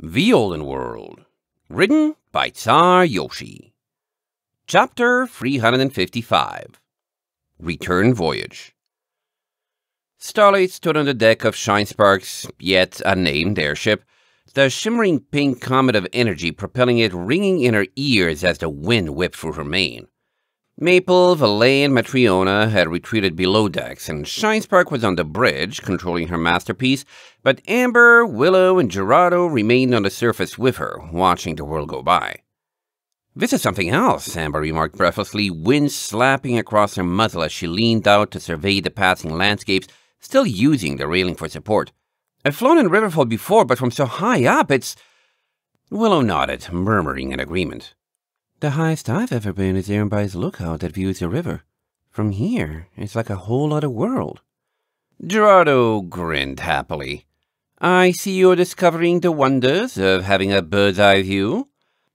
Violin World, written by Tsar Yoshi. Chapter 355 Return Voyage. Starlight stood on the deck of Shinespark's yet unnamed airship, the shimmering pink comet of energy propelling it ringing in her ears as the wind whipped through her mane. Maple, Valet, and Matriona had retreated below decks, and Shinespark was on the bridge, controlling her masterpiece, but Amber, Willow, and Gerardo remained on the surface with her, watching the world go by. This is something else, Amber remarked breathlessly, wind slapping across her muzzle as she leaned out to survey the passing landscapes, still using the railing for support. I've flown in Riverfall before, but from so high up, it's... Willow nodded, murmuring in agreement. The highest I've ever been is everybody's lookout that views the river. From here, it's like a whole other world. Gerardo grinned happily. I see you're discovering the wonders of having a bird's eye view.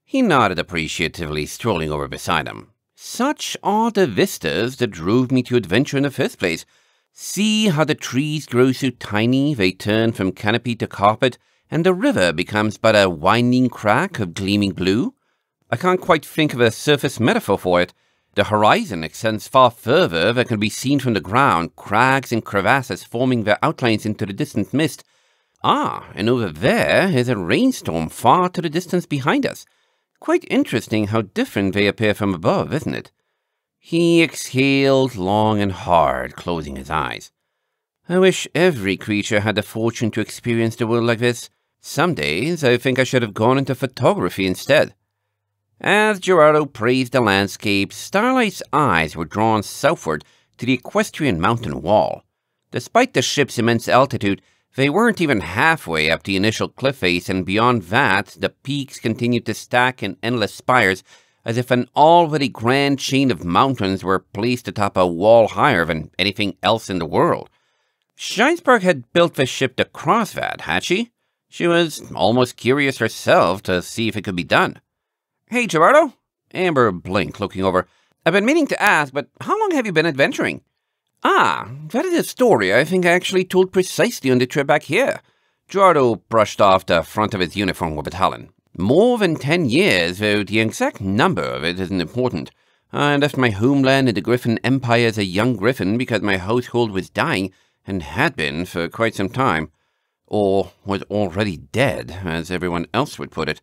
He nodded appreciatively, strolling over beside him. Such are the vistas that drove me to adventure in the first place. See how the trees grow so tiny they turn from canopy to carpet, and the river becomes but a winding crack of gleaming blue? I can't quite think of a surface metaphor for it. The horizon extends far further than can be seen from the ground, crags and crevasses forming their outlines into the distant mist. Ah, and over there is a rainstorm far to the distance behind us. Quite interesting how different they appear from above, isn't it? He exhaled long and hard, closing his eyes. I wish every creature had the fortune to experience the world like this. Some days I think I should have gone into photography instead. As Gerardo praised the landscape, Starlight's eyes were drawn southward to the equestrian mountain wall. Despite the ship's immense altitude, they weren't even halfway up the initial cliff face, and beyond that, the peaks continued to stack in endless spires, as if an already grand chain of mountains were placed atop a wall higher than anything else in the world. Scheinsberg had built the ship to cross that, had she? She was almost curious herself to see if it could be done. Hey, Gerardo? Amber blinked, looking over. I've been meaning to ask, but how long have you been adventuring? Ah, that is a story I think I actually told precisely on the trip back here. Gerardo brushed off the front of his uniform with a talon. More than ten years, though the exact number of it isn't important. I left my homeland in the Griffin Empire as a young griffin because my household was dying, and had been for quite some time. Or was already dead, as everyone else would put it.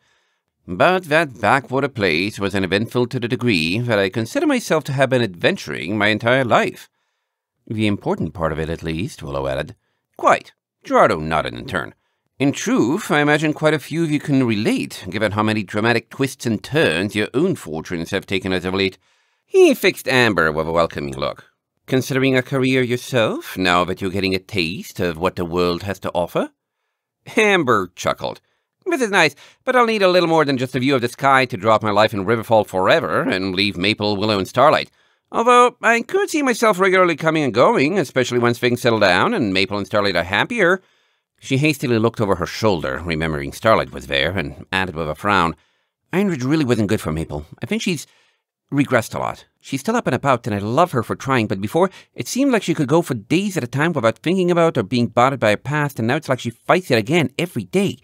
But that backwater place was an eventful to the degree that I consider myself to have been adventuring my entire life. The important part of it, at least, Willow added. Quite. Gerardo nodded in turn. In truth, I imagine quite a few of you can relate, given how many dramatic twists and turns your own fortunes have taken as of late. He fixed Amber with a welcoming look. Considering a career yourself, now that you're getting a taste of what the world has to offer? Amber chuckled. This is nice, but I'll need a little more than just a view of the sky to drop my life in Riverfall forever and leave Maple, Willow, and Starlight. Although, I could see myself regularly coming and going, especially once things settle down and Maple and Starlight are happier. She hastily looked over her shoulder, remembering Starlight was there, and added with a frown, Ironridge really wasn't good for Maple. I think she's regressed a lot. She's still up and about, and I love her for trying, but before, it seemed like she could go for days at a time without thinking about or being bothered by her past, and now it's like she fights it again every day.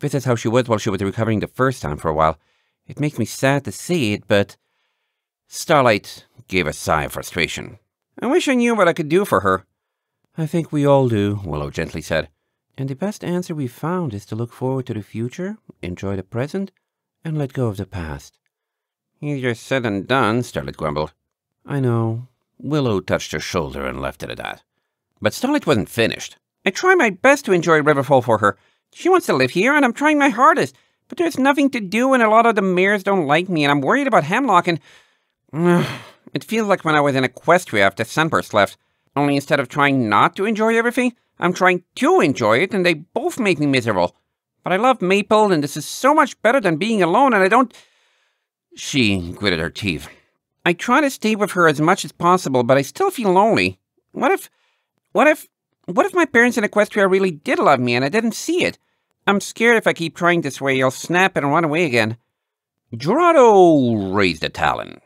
This is how she was while she was recovering the first time for a while. It makes me sad to see it, but... Starlight gave a sigh of frustration. I wish I knew what I could do for her. I think we all do, Willow gently said. And the best answer we've found is to look forward to the future, enjoy the present, and let go of the past. Easier said than done, Starlight grumbled. I know. Willow touched her shoulder and left it at that. But Starlight wasn't finished. I try my best to enjoy Riverfall for her, she wants to live here, and I'm trying my hardest, but there's nothing to do, and a lot of the mayors don't like me, and I'm worried about Hemlock, and... it feels like when I was in Equestria after Sunburst left. Only instead of trying not to enjoy everything, I'm trying to enjoy it, and they both make me miserable. But I love Maple, and this is so much better than being alone, and I don't... She gritted her teeth. I try to stay with her as much as possible, but I still feel lonely. What if... What if... What if my parents in Equestria really did love me and I didn't see it? I'm scared if I keep trying this way, you'll snap and run away again. Gerardo raised a talon.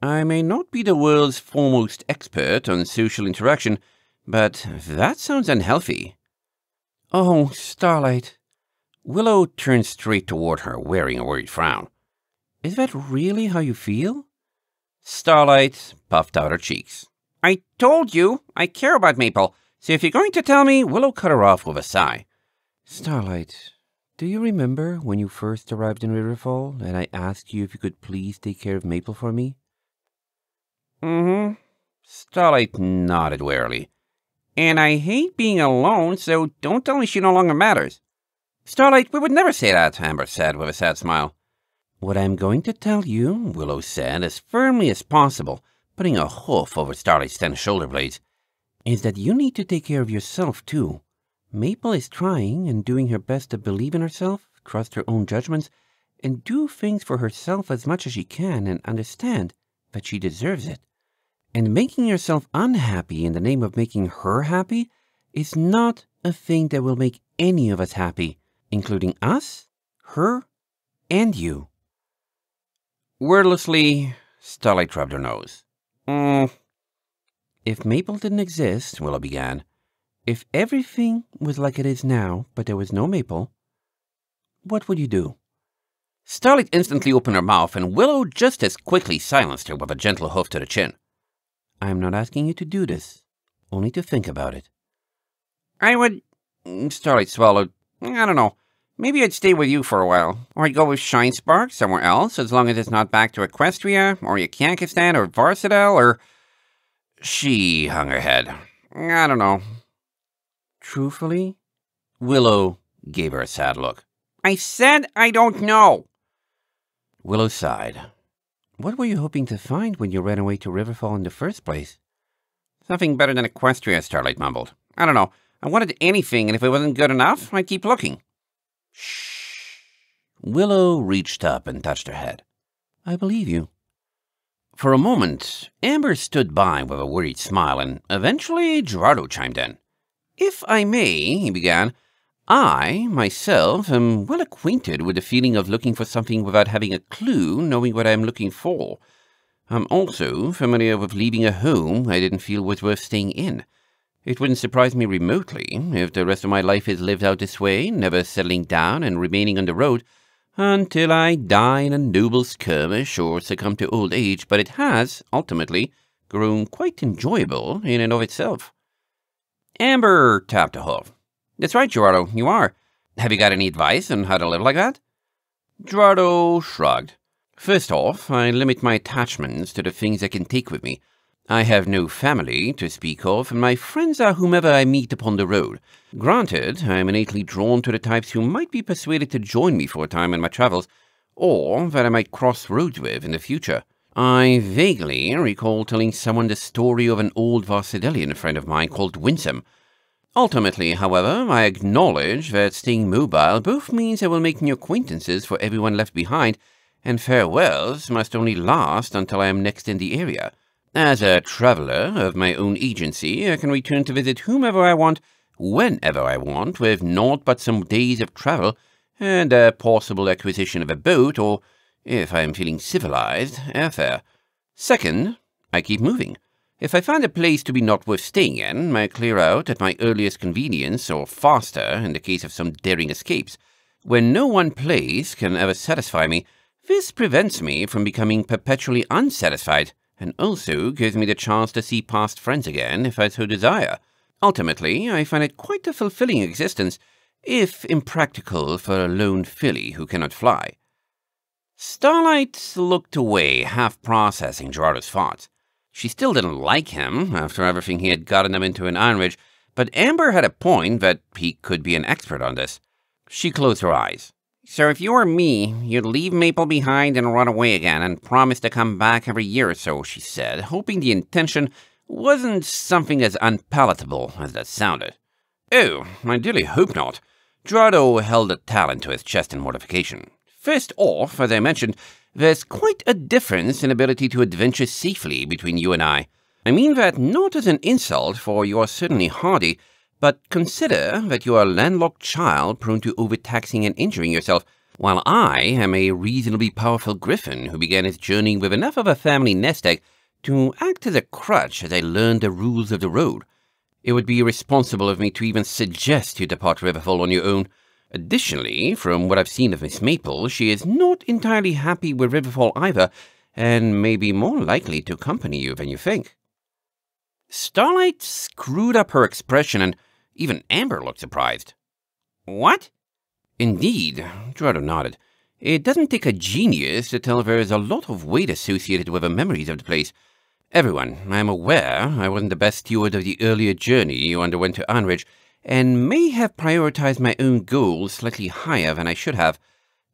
I may not be the world's foremost expert on social interaction, but that sounds unhealthy. Oh, Starlight. Willow turned straight toward her, wearing a worried frown. Is that really how you feel? Starlight puffed out her cheeks. I told you I care about Maple, so if you're going to tell me, Willow cut her off with a sigh. Starlight, do you remember when you first arrived in Riverfall and I asked you if you could please take care of Maple for me? Mm-hmm. Starlight nodded wearily. And I hate being alone, so don't tell me she no longer matters. Starlight, we would never say that, Amber said with a sad smile. What I'm going to tell you, Willow said as firmly as possible, putting a hoof over Starlight's thin shoulder blades, is that you need to take care of yourself, too. Maple is trying and doing her best to believe in herself, trust her own judgments, and do things for herself as much as she can and understand that she deserves it. And making yourself unhappy in the name of making her happy is not a thing that will make any of us happy, including us, her, and you. Wordlessly, Starlight rubbed her nose. Mm. If Maple didn't exist, Willow began. If everything was like it is now, but there was no maple, what would you do? Starlight instantly opened her mouth, and Willow just as quickly silenced her with a gentle hoof to the chin. I am not asking you to do this, only to think about it. I would... Mm, Starlight swallowed. I don't know. Maybe I'd stay with you for a while. Or I'd go with ShineSpark Spark somewhere else, as long as it's not back to Equestria, or Yakakistan, or Varsadel, or... She hung her head. I don't know. Truthfully? Willow gave her a sad look. I said I don't know. Willow sighed. What were you hoping to find when you ran away to Riverfall in the first place? Something better than Equestria, Starlight mumbled. I don't know. I wanted anything, and if it wasn't good enough, I'd keep looking. Shh. Willow reached up and touched her head. I believe you. For a moment, Amber stood by with a worried smile, and eventually Gerardo chimed in. If I may, he began, I, myself, am well acquainted with the feeling of looking for something without having a clue knowing what I am looking for. I'm also familiar with leaving a home I didn't feel was worth staying in. It wouldn't surprise me remotely if the rest of my life is lived out this way, never settling down and remaining on the road until I die in a noble skirmish or succumb to old age, but it has, ultimately, grown quite enjoyable in and of itself. Amber tapped a hoof. That's right, Gerardo, you are. Have you got any advice on how to live like that? Gerardo shrugged. First off, I limit my attachments to the things I can take with me. I have no family to speak of, and my friends are whomever I meet upon the road. Granted, I am innately drawn to the types who might be persuaded to join me for a time in my travels, or that I might cross roads with in the future. I vaguely recall telling someone the story of an old Varsadillian friend of mine called Winsome. Ultimately, however, I acknowledge that staying mobile both means I will make new acquaintances for everyone left behind, and farewells must only last until I am next in the area. As a traveler of my own agency, I can return to visit whomever I want, whenever I want, with naught but some days of travel and a possible acquisition of a boat or if I am feeling civilized, airfare. Second, I keep moving. If I find a place to be not worth staying in, I clear out at my earliest convenience or faster in the case of some daring escapes. When no one place can ever satisfy me, this prevents me from becoming perpetually unsatisfied and also gives me the chance to see past friends again if I so desire. Ultimately, I find it quite a fulfilling existence, if impractical for a lone filly who cannot fly. Starlight looked away, half processing Gerardo's thoughts. She still didn't like him after everything he had gotten them into in Iron Ridge, but Amber had a point that he could be an expert on this. She closed her eyes. So if you were me, you'd leave Maple behind and run away again and promise to come back every year or so, she said, hoping the intention wasn't something as unpalatable as that sounded. Oh, I dearly hope not. Gerardo held a talon to his chest in mortification. First off, as I mentioned, there's quite a difference in ability to adventure safely between you and I. I mean that not as an insult, for you are certainly hardy, but consider that you are a landlocked child prone to overtaxing and injuring yourself, while I am a reasonably powerful griffin who began his journey with enough of a family nest egg to act as a crutch as I learned the rules of the road. It would be irresponsible of me to even suggest you depart Riverfall on your own. Additionally, from what I've seen of Miss Maple, she is not entirely happy with Riverfall either, and may be more likely to accompany you than you think. Starlight screwed up her expression, and even Amber looked surprised. What? Indeed, Gerardo nodded. It doesn't take a genius to tell there is a lot of weight associated with the memories of the place. Everyone, I am aware I wasn't the best steward of the earlier journey you underwent to Anridge, and may have prioritized my own goals slightly higher than I should have,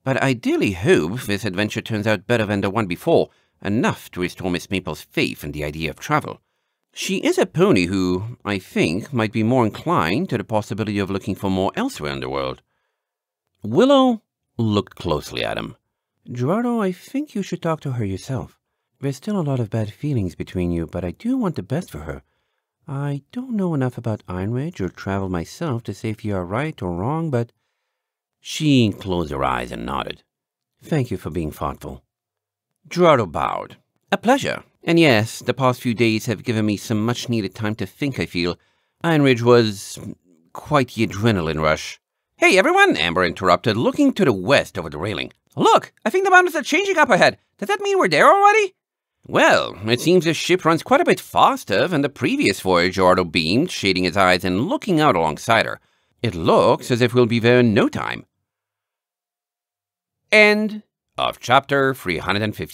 but I dearly hope this adventure turns out better than the one before, enough to restore Miss Maple's faith in the idea of travel. She is a pony who, I think, might be more inclined to the possibility of looking for more elsewhere in the world. Willow looked closely at him. Gerardo, I think you should talk to her yourself. There's still a lot of bad feelings between you, but I do want the best for her. I don't know enough about Iron Ridge or travel myself to say if you are right or wrong, but... She closed her eyes and nodded. Thank you for being thoughtful. Gerardo bowed. A pleasure. And yes, the past few days have given me some much-needed time to think, I feel. Iron Ridge was... quite the adrenaline rush. Hey, everyone, Amber interrupted, looking to the west over the railing. Look, I think the mountains are changing up ahead. Does that mean we're there already? Well, it seems the ship runs quite a bit faster than the previous voyage, Ardo beamed, shading his eyes and looking out alongside her. It looks as if we'll be there in no time. End of chapter 350.